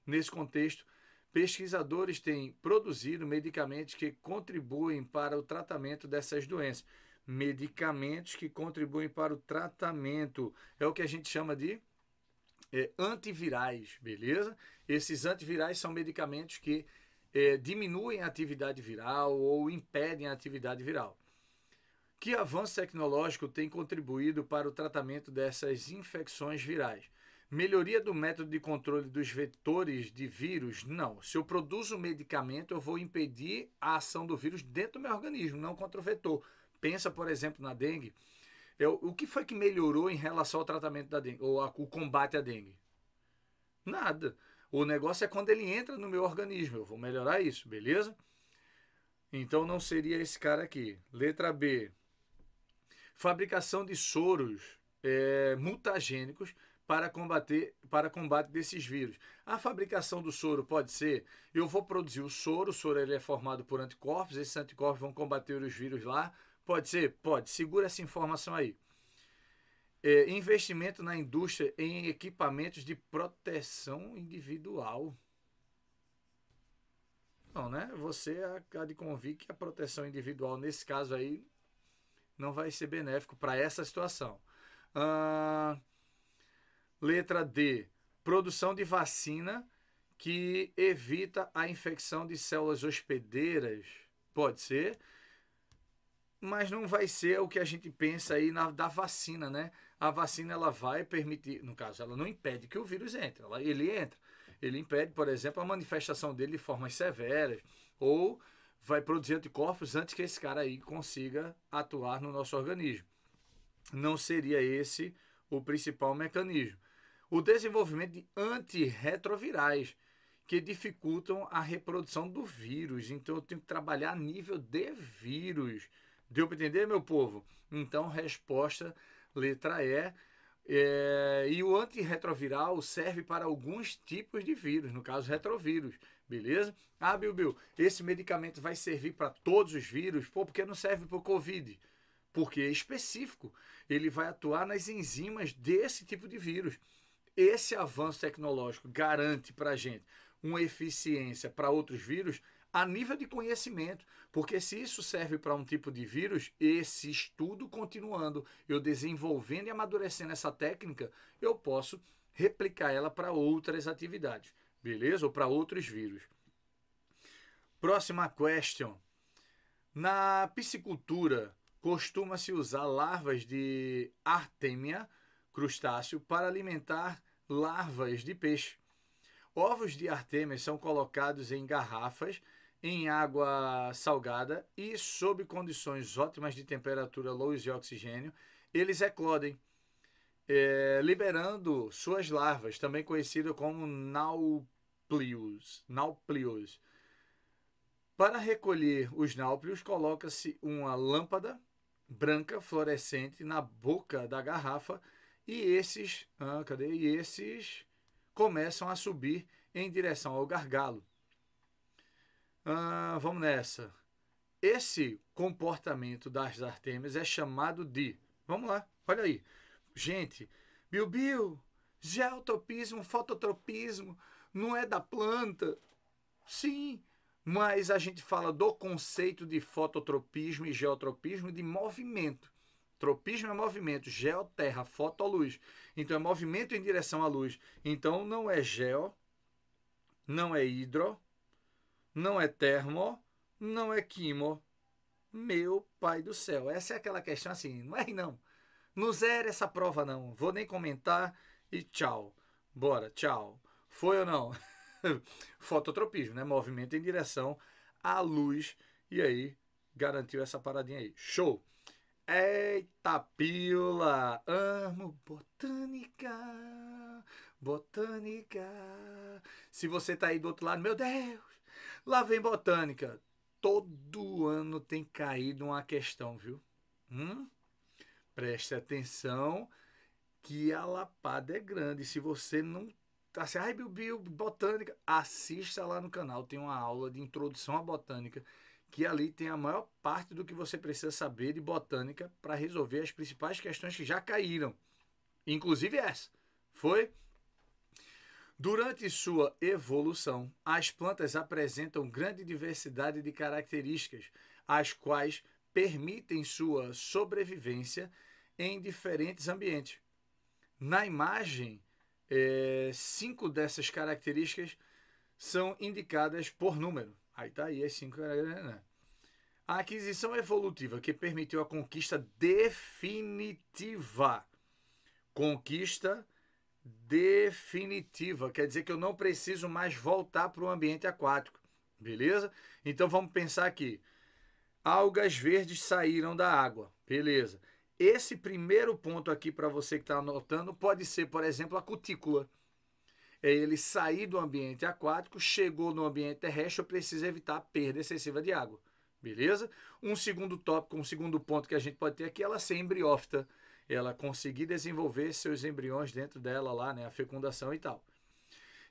Nesse contexto, pesquisadores têm produzido medicamentos que contribuem para o tratamento dessas doenças medicamentos que contribuem para o tratamento. É o que a gente chama de é, antivirais, beleza? Esses antivirais são medicamentos que é, diminuem a atividade viral ou impedem a atividade viral. Que avanço tecnológico tem contribuído para o tratamento dessas infecções virais? Melhoria do método de controle dos vetores de vírus? Não. Se eu produzo um medicamento, eu vou impedir a ação do vírus dentro do meu organismo, não contra o vetor pensa, por exemplo, na dengue, é, o que foi que melhorou em relação ao tratamento da dengue, ou a, o combate à dengue? Nada. O negócio é quando ele entra no meu organismo. Eu vou melhorar isso, beleza? Então não seria esse cara aqui. Letra B. Fabricação de soros é, mutagênicos para combater para combate desses vírus. A fabricação do soro pode ser, eu vou produzir o soro, o soro ele é formado por anticorpos, esses anticorpos vão combater os vírus lá, Pode ser? Pode. Segura essa informação aí. É, investimento na indústria em equipamentos de proteção individual. Não, né? Você acaba de convir que a proteção individual, nesse caso aí, não vai ser benéfico para essa situação. Ah, letra D. Produção de vacina que evita a infecção de células hospedeiras. Pode ser mas não vai ser o que a gente pensa aí na, da vacina, né? A vacina ela vai permitir, no caso, ela não impede que o vírus entre, ela, ele entra. Ele impede, por exemplo, a manifestação dele de formas severas ou vai produzir anticorpos antes que esse cara aí consiga atuar no nosso organismo. Não seria esse o principal mecanismo. O desenvolvimento de antirretrovirais que dificultam a reprodução do vírus. Então eu tenho que trabalhar a nível de vírus Deu para entender, meu povo? Então, resposta, letra E. É, e o antirretroviral serve para alguns tipos de vírus, no caso retrovírus, beleza? Ah, Bill, Bill, esse medicamento vai servir para todos os vírus? Pô, porque não serve para o Covid? Porque é específico, ele vai atuar nas enzimas desse tipo de vírus. Esse avanço tecnológico garante para a gente uma eficiência para outros vírus a nível de conhecimento, porque se isso serve para um tipo de vírus, esse estudo continuando, eu desenvolvendo e amadurecendo essa técnica, eu posso replicar ela para outras atividades, beleza? Ou para outros vírus. Próxima question. Na piscicultura, costuma-se usar larvas de artemia, crustáceo, para alimentar larvas de peixe. Ovos de Artemia são colocados em garrafas em água salgada e sob condições ótimas de temperatura, luz e oxigênio, eles eclodem, é, liberando suas larvas, também conhecidas como nauplios. nauplios. Para recolher os náuplios, coloca-se uma lâmpada branca fluorescente na boca da garrafa e esses, ah, cadê? E esses começam a subir em direção ao gargalo. Ah, vamos nessa. Esse comportamento das Artemis é chamado de. Vamos lá, olha aí. Gente, Bilbil, geotropismo fototropismo, não é da planta. Sim, mas a gente fala do conceito de fototropismo e geotropismo de movimento. Tropismo é movimento, geoterra, fotoluz. Então é movimento em direção à luz. Então não é geo, não é hidro, não é termo, não é quimo. Meu pai do céu. Essa é aquela questão assim, não é não. Não zera essa prova não. Vou nem comentar e tchau. Bora, tchau. Foi ou não? Fototropismo, né? Movimento em direção à luz. E aí, garantiu essa paradinha aí. Show! Eita pila! Amo botânica! Botânica! Se você tá aí do outro lado, meu Deus! Lá vem botânica. Todo ano tem caído uma questão, viu? Hum? Preste atenção que a lapada é grande. Se você não tá assim, ai, Bilbil, botânica, assista lá no canal. Tem uma aula de introdução à botânica que ali tem a maior parte do que você precisa saber de botânica para resolver as principais questões que já caíram. Inclusive essa. Foi? Durante sua evolução, as plantas apresentam grande diversidade de características, as quais permitem sua sobrevivência em diferentes ambientes. Na imagem, é, cinco dessas características são indicadas por número. Aí está aí as cinco. Né? A aquisição evolutiva que permitiu a conquista definitiva. Conquista definitiva, quer dizer que eu não preciso mais voltar para o ambiente aquático, beleza? Então vamos pensar aqui. Algas verdes saíram da água, beleza? Esse primeiro ponto aqui para você que está anotando pode ser, por exemplo, a cutícula. É ele sair do ambiente aquático, chegou no ambiente terrestre, eu preciso evitar a perda excessiva de água. Beleza? Um segundo tópico, um segundo ponto que a gente pode ter aqui, é ela ser embriófita ela conseguir desenvolver seus embriões dentro dela lá, né, a fecundação e tal.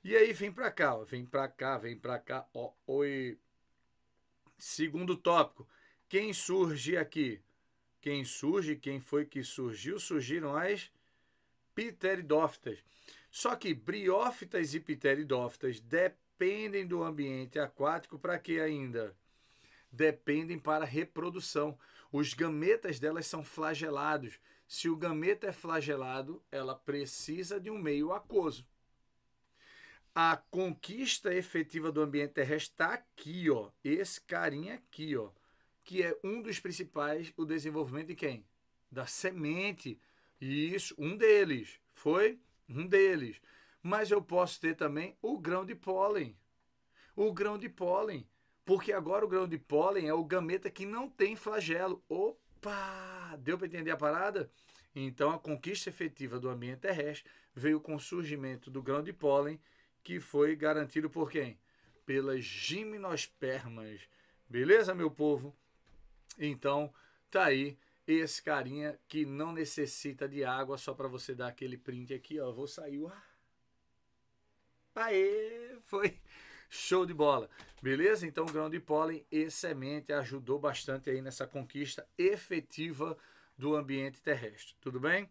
E aí vem para cá, vem para cá, vem para cá, ó, oi. Segundo tópico, quem surge aqui? Quem surge, quem foi que surgiu? Surgiram as pteridófitas. Só que briófitas e pteridófitas dependem do ambiente aquático para que ainda? Dependem para reprodução. Os gametas delas são flagelados, se o gameta é flagelado, ela precisa de um meio aquoso. A conquista efetiva do ambiente terrestre está aqui, ó. Esse carinha aqui, ó. Que é um dos principais, o desenvolvimento de quem? Da semente. Isso, um deles. Foi? Um deles. Mas eu posso ter também o grão de pólen. O grão de pólen. Porque agora o grão de pólen é o gameta que não tem flagelo. Opa! Pá, deu para entender a parada? Então, a conquista efetiva do ambiente terrestre veio com o surgimento do grão de pólen, que foi garantido por quem? Pelas gimnospermas. Beleza, meu povo? Então, tá aí esse carinha que não necessita de água, só para você dar aquele print aqui, ó. Vou sair, ó. Aê, foi. Show de bola. Beleza? Então, grão de pólen e semente ajudou bastante aí nessa conquista efetiva do ambiente terrestre. Tudo bem?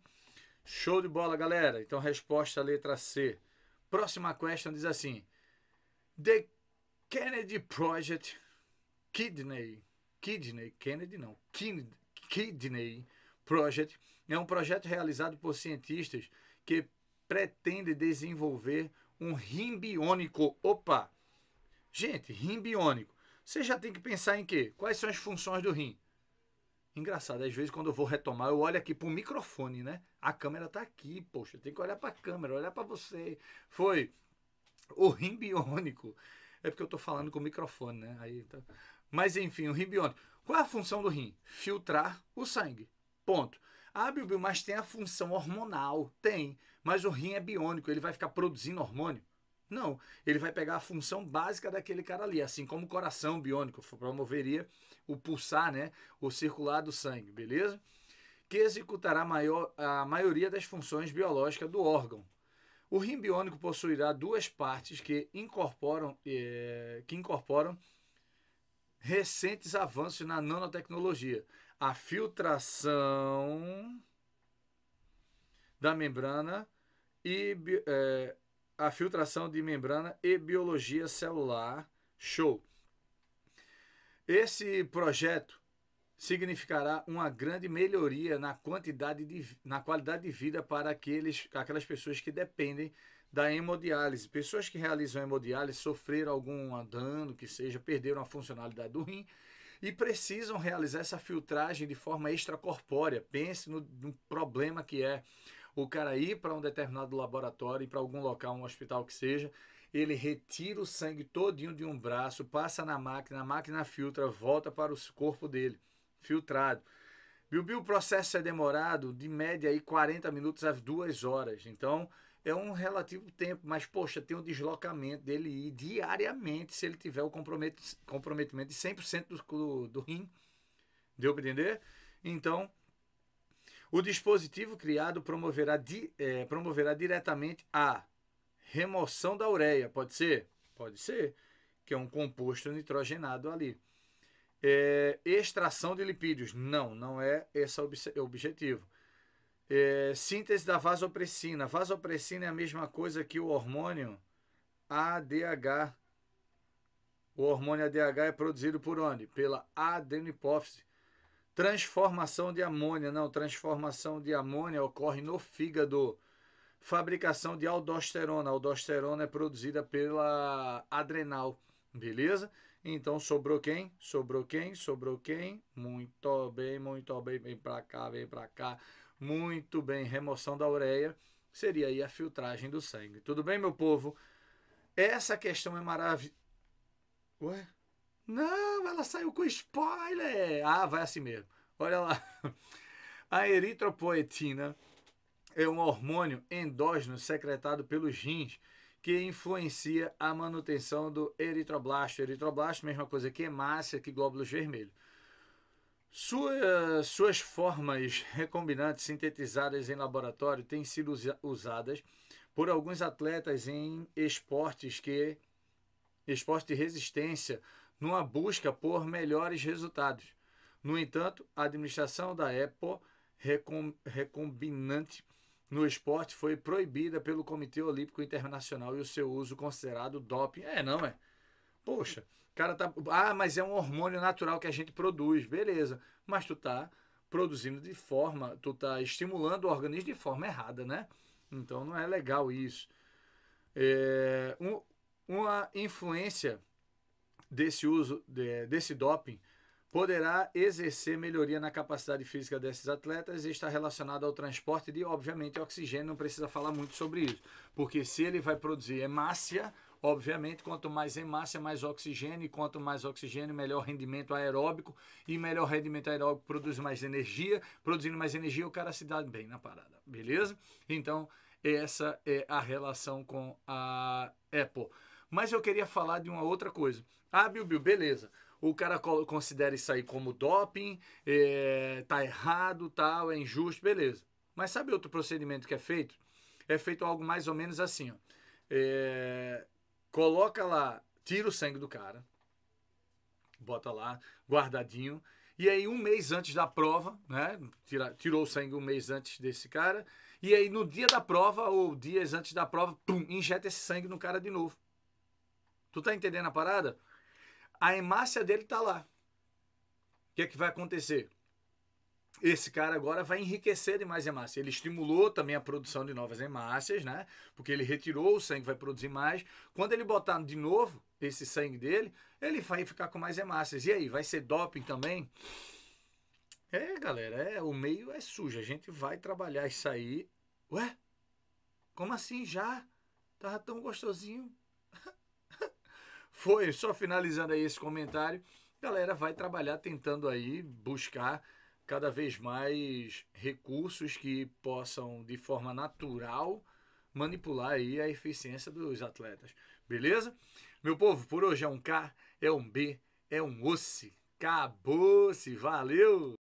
Show de bola, galera. Então, resposta letra C. Próxima question diz assim: The Kennedy Project Kidney. Kidney, Kennedy não. Kidney Project é um projeto realizado por cientistas que pretende desenvolver um rim biônico. Opa! Gente, rim biônico. Você já tem que pensar em quê? Quais são as funções do rim? Engraçado, às vezes quando eu vou retomar, eu olho aqui pro microfone, né? A câmera tá aqui, poxa, tem que olhar pra câmera, olhar para você. Foi o rim biônico. É porque eu tô falando com o microfone, né? Aí tá... Mas enfim, o rim biônico. Qual é a função do rim? Filtrar o sangue. Ponto. Ah, Bilbil, mas tem a função hormonal. Tem. Mas o rim é biônico, ele vai ficar produzindo hormônio? Não, ele vai pegar a função básica daquele cara ali, assim como o coração biônico promoveria o pulsar, né, o circular do sangue, beleza? Que executará maior, a maioria das funções biológicas do órgão. O rim biônico possuirá duas partes que incorporam, é, que incorporam recentes avanços na nanotecnologia: a filtração da membrana e é, a filtração de membrana e biologia celular. Show! Esse projeto significará uma grande melhoria na quantidade de, na qualidade de vida para aqueles, aquelas pessoas que dependem da hemodiálise. Pessoas que realizam hemodiálise sofreram algum dano, que seja, perderam a funcionalidade do rim e precisam realizar essa filtragem de forma extracorpórea. Pense no, no problema que é o cara ir para um determinado laboratório, para algum local, um hospital que seja, ele retira o sangue todinho de um braço, passa na máquina, a máquina filtra, volta para o corpo dele, filtrado. Bilbil, o processo é demorado de média aí 40 minutos a 2 horas. Então, é um relativo tempo, mas poxa, tem um deslocamento dele ir diariamente se ele tiver o comprometimento de 100% do, do rim. Deu para entender? Então, o dispositivo criado promoverá, di, é, promoverá diretamente a remoção da ureia, pode ser? Pode ser, que é um composto nitrogenado ali. É, extração de lipídios, não, não é esse o é objetivo. É, síntese da vasopressina. Vasopressina é a mesma coisa que o hormônio ADH. O hormônio ADH é produzido por onde? Pela adenipófise. Transformação de amônia, não, transformação de amônia ocorre no fígado. Fabricação de aldosterona, a aldosterona é produzida pela adrenal, beleza? Então sobrou quem? Sobrou quem? Sobrou quem? Muito bem, muito bem, vem para cá, vem para cá. Muito bem, remoção da ureia seria aí a filtragem do sangue. Tudo bem, meu povo? Essa questão é maravilhosa. Ué? Não, ela saiu com spoiler! Ah, vai assim mesmo. Olha lá. A eritropoetina é um hormônio endógeno secretado pelos rins que influencia a manutenção do eritroblasto. Eritroblasto, mesma coisa que hemácia, que glóbulos vermelhos. Sua, suas formas recombinantes sintetizadas em laboratório têm sido usadas por alguns atletas em esportes que esporte de resistência numa busca por melhores resultados. No entanto, a administração da Apple recom recombinante no esporte foi proibida pelo Comitê Olímpico Internacional e o seu uso considerado doping. É, não é? Poxa, cara tá. Ah, mas é um hormônio natural que a gente produz, beleza. Mas tu tá produzindo de forma, tu tá estimulando o organismo de forma errada, né? Então não é legal isso. É, um, uma influência desse uso, de, desse doping, poderá exercer melhoria na capacidade física desses atletas e está relacionado ao transporte de, obviamente, oxigênio. Não precisa falar muito sobre isso, porque se ele vai produzir hemácia, obviamente, quanto mais hemácia, mais oxigênio, e quanto mais oxigênio, melhor rendimento aeróbico, e melhor rendimento aeróbico produz mais energia, produzindo mais energia, o cara se dá bem na parada, beleza? Então, essa é a relação com a Apple. Mas eu queria falar de uma outra coisa. Ah, Bilbil, beleza. O cara considera isso aí como doping, é, tá errado, tal, é injusto, beleza. Mas sabe outro procedimento que é feito? É feito algo mais ou menos assim, ó. É, coloca lá, tira o sangue do cara, bota lá, guardadinho. E aí, um mês antes da prova, né? Tira, tirou o sangue um mês antes desse cara. E aí, no dia da prova, ou dias antes da prova, pum, injeta esse sangue no cara de novo. Tu tá entendendo a parada? A hemácia dele tá lá. O que é que vai acontecer? Esse cara agora vai enriquecer de mais hemácia. Ele estimulou também a produção de novas hemácias, né? Porque ele retirou o sangue, vai produzir mais. Quando ele botar de novo esse sangue dele, ele vai ficar com mais hemácias. E aí, vai ser doping também? É, galera, é, o meio é sujo. A gente vai trabalhar isso aí. Ué? Como assim já? Tava tão gostosinho foi, só finalizando aí esse comentário, galera vai trabalhar tentando aí buscar cada vez mais recursos que possam, de forma natural, manipular aí a eficiência dos atletas. Beleza? Meu povo, por hoje é um K, é um B, é um osse. Acabou-se, valeu!